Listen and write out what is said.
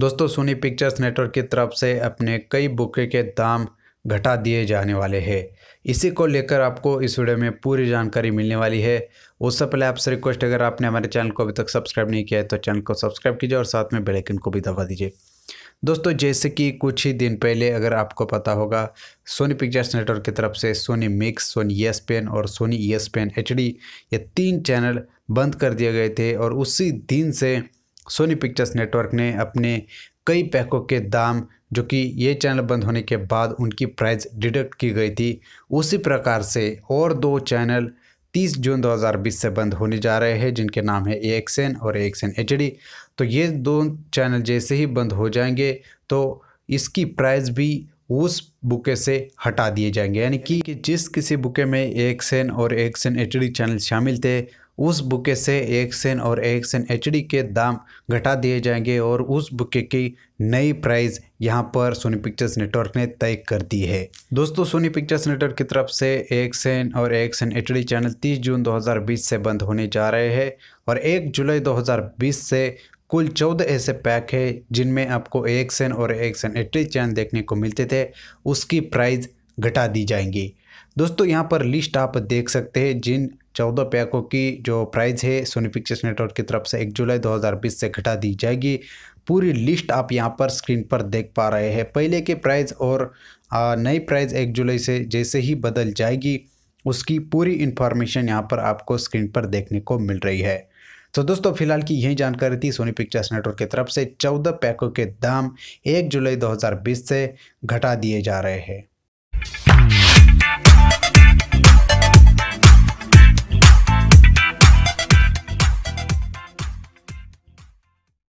दोस्तों Soni pictures network की तरफ से अपने कई बुके के दाम घटा दिए जाने वाले हैं इसी को लेकर आपको इस वीडियो में पूरी जानकारी मिलने वाली है उससे पहले आपसे रिक्वेस्ट अगर आपने हमारे चैनल को अभी तक सब्सक्राइब नहीं किया है तो चैनल को सब्सक्राइब कीजिए और साथ में बेलाइकन को भी दबा दीजिए दोस्तों जैसे कि कुछ ही दिन पहले अगर आपको पता होगा सोनी पिक्चर्स नेटवर्क की तरफ से Sony mix Sony ESPN और Sony ESPN H ये तीन चैनल बंद कर दिए गए थे और उसी दिन से सोनी पिक्चर्स नेटवर्क ने अपने कई पैकों के दाम जो कि ये चैनल बंद होने के बाद उनकी प्राइस डिडक्ट की गई थी उसी प्रकार से और दो चैनल 30 जून 2020 से बंद होने जा रहे हैं जिनके नाम है ए एन और ए एक्सएन एच तो ये दो चैनल जैसे ही बंद हो जाएंगे तो इसकी प्राइस भी उस बुके से हटा दिए जाएंगे यानी कि जिस किसी बुके में ए और ए एक्सएन एच चैनल शामिल थे उस बुके से एक सेन और एक सेन एच के दाम घटा दिए जाएंगे और उस बुके की नई प्राइस यहाँ पर सोनी पिक्चर्स नेटवर्क ने तय कर दी है दोस्तों सोनी पिक्चर्स नेटवर्क की तरफ से एक सेन और एक सेन एच चैनल 30 जून 2020 से बंद होने जा रहे हैं और 1 जुलाई 2020 से कुल चौदह ऐसे पैक है जिनमें आपको एक सेन और एक सेन एच चैनल देखने को मिलते थे उसकी प्राइज़ घटा दी जाएंगी दोस्तों यहाँ पर लिस्ट आप देख सकते हैं जिन चौदह पैकों की जो प्राइस है सोनी पिक्चर्स नेटवर्क की तरफ से एक जुलाई 2020 से घटा दी जाएगी पूरी लिस्ट आप यहां पर स्क्रीन पर देख पा रहे हैं पहले के प्राइस और नई प्राइस एक जुलाई से जैसे ही बदल जाएगी उसकी पूरी इन्फॉर्मेशन यहाँ पर आपको स्क्रीन पर देखने को मिल रही है तो दोस्तों फिलहाल की यही जानकारी थी सोनी पिक्चर्स नेटवर्क की तरफ से चौदह पैकों के दाम एक जुलाई 2020 से घटा दिए जा रहे हैं